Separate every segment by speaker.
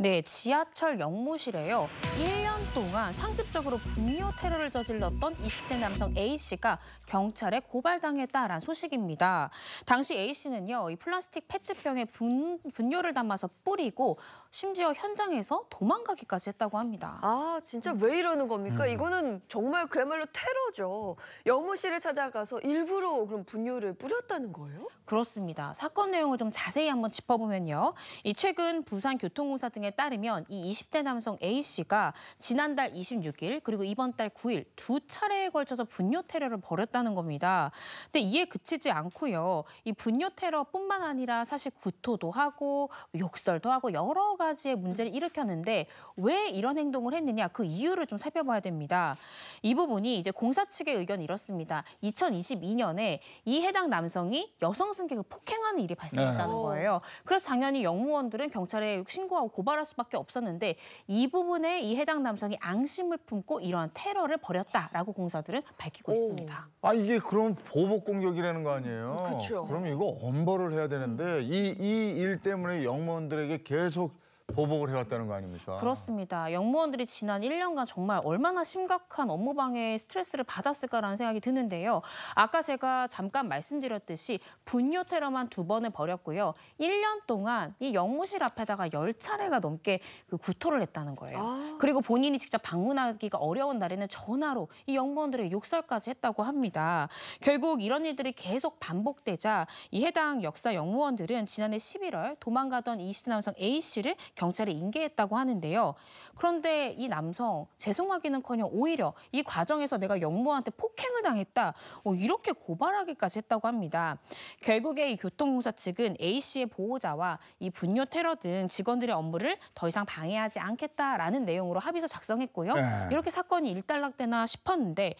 Speaker 1: 네, 지하철 역무실에요 1년 동안 상습적으로 분뇨 테러를 저질렀던 20대 남성 A씨가 경찰에 고발당했다는 소식입니다. 당시 A씨는요, 이 플라스틱 페트병에 분, 분뇨를 담아서 뿌리고 심지어 현장에서 도망가기까지 했다고 합니다. 아, 진짜 왜 이러는 겁니까? 음. 이거는 정말 그야말로 테러죠. 역무실을 찾아가서 일부러 그럼 분뇨를 뿌렸다는 거예요? 그렇습니다. 사건 내용을 좀 자세히 한번 짚어보면요. 이 최근 부산 교통공사 등의 통에 따르면 이 20대 남성 A씨가 지난달 26일 그리고 이번 달 9일 두 차례에 걸쳐서 분뇨 테러를 벌였다는 겁니다. 근데 이에 그치지 않고요. 이 분뇨 테러뿐만 아니라 사실 구토도 하고 욕설도 하고 여러 가지의 문제를 일으켰는데 왜 이런 행동을 했느냐 그 이유를 좀 살펴봐야 됩니다. 이 부분이 이제 공사 측의 의견이 이렇습니다. 2022년에 이 해당 남성이 여성 승객을 폭행하는 일이 발생했다는 네. 거예요. 그래서 당연히 영무원들은 경찰에 신고하고 고발 고발할 수밖에 없었는데 이 부분에 이 해당 남성이 앙심을 품고 이러한 테러를 벌였다라고 공사들은 밝히고 오. 있습니다.
Speaker 2: 아 이게 그럼 보복 공격이라는 거 아니에요? 그렇죠. 그럼 이거 엄벌을 해야 되는데 이 이 일 때문에 영무원들에게 계속 보복을 해왔다는 거 아닙니까?
Speaker 1: 그렇습니다. 영무원들이 지난 1년간 정말 얼마나 심각한 업무 방해에 스트레스를 받았을까라는 생각이 드는데요. 아까 제가 잠깐 말씀드렸듯이 분뇨 테러만 두 번을 벌였고요. 1년 동안 이 영무실 앞에다가 10차례가 넘게 그 구토를 했다는 거예요. 아. 그리고 본인이 직접 방문하기가 어려운 날에는 전화로 이 영무원들의 욕설까지 했다고 합니다. 결국 이런 일들이 계속 반복되자 이 해당 역사 영무원들은 지난해 11월 도망가던 20대 남성 A씨를 경찰에 인계했다고 하는데요. 그런데 이 남성 죄송하기는커녕 오히려 이 과정에서 내가 영모한테 폭행을 당했다 뭐 이렇게 고발하기까지 했다고 합니다. 결국에 이 교통공사 측은 A 씨의 보호자와 이 분뇨 테러 등 직원들의 업무를 더 이상 방해하지 않겠다라는 내용으로 합의서 작성했고요. 네. 이렇게 사건이 일단락되나 싶었는데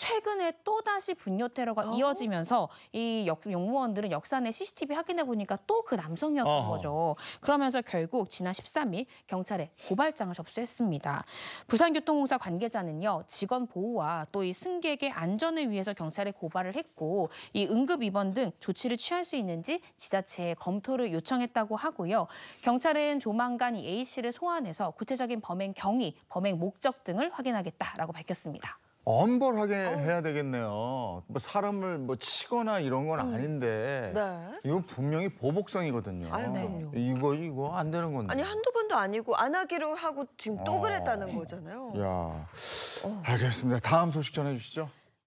Speaker 1: 최근에 또다시 분뇨 테러가 어? 이어지면서 이 역, 영무원들은 역산에 CCTV 확인해 보니까 또 그 남성이었던 어허. 거죠. 그러면서 결국 지난 13일 경찰에 고발장을 접수했습니다. 부산교통공사 관계자는요. 직원 보호와 또 이 승객의 안전을 위해서 경찰에 고발을 했고 이 응급 입원 등 조치를 취할 수 있는지 지자체에 검토를 요청했다고 하고요. 경찰은 조만간 이 A 씨를 소환해서 구체적인 범행 경위, 범행 목적 등을 확인하겠다라고 밝혔습니다.
Speaker 2: 엄벌하게 해야 되겠네요. 뭐 사람을 뭐 치거나 이런 건 음. 아닌데 네. 이거 분명히 보복성이거든요. 아유, 그 이거 이거 안 되는 건데. 아니
Speaker 1: 한두 번도 아니고 안 하기로 하고 지금 또 어. 그랬다는 거잖아요.
Speaker 2: 야, 어. 알겠습니다. 다음 소식 전해 주시죠.